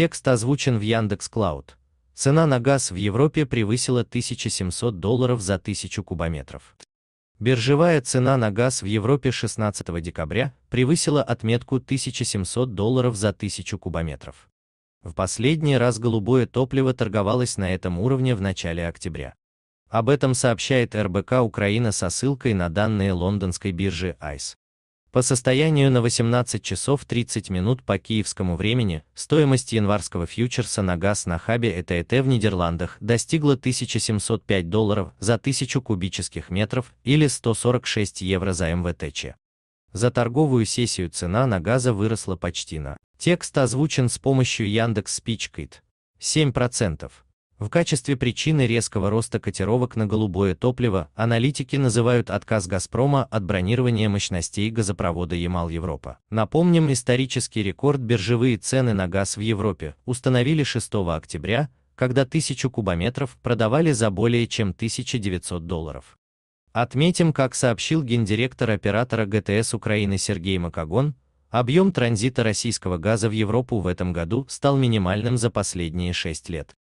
Текст озвучен в Яндекс Клауд. Цена на газ в Европе превысила 1700 долларов за 1000 кубометров. Биржевая цена на газ в Европе 16 декабря превысила отметку 1700 долларов за 1000 кубометров. В последний раз голубое топливо торговалось на этом уровне в начале октября. Об этом сообщает РБК Украина со ссылкой на данные лондонской биржи ICE. По состоянию на 18 часов 30 минут по киевскому времени стоимость январского фьючерса на газ на хабе ЭТЭТ э в Нидерландах достигла 1705 долларов за 1000 кубических метров или 146 евро за МВТЧ. За торговую сессию цена на газа выросла почти на. Текст озвучен с помощью Яндекс Спичкит. 7%. В качестве причины резкого роста котировок на голубое топливо аналитики называют отказ «Газпрома» от бронирования мощностей газопровода «Ямал-Европа». Напомним, исторический рекорд биржевые цены на газ в Европе установили 6 октября, когда тысячу кубометров продавали за более чем 1900 долларов. Отметим, как сообщил гендиректор оператора ГТС Украины Сергей Макогон, объем транзита российского газа в Европу в этом году стал минимальным за последние 6 лет.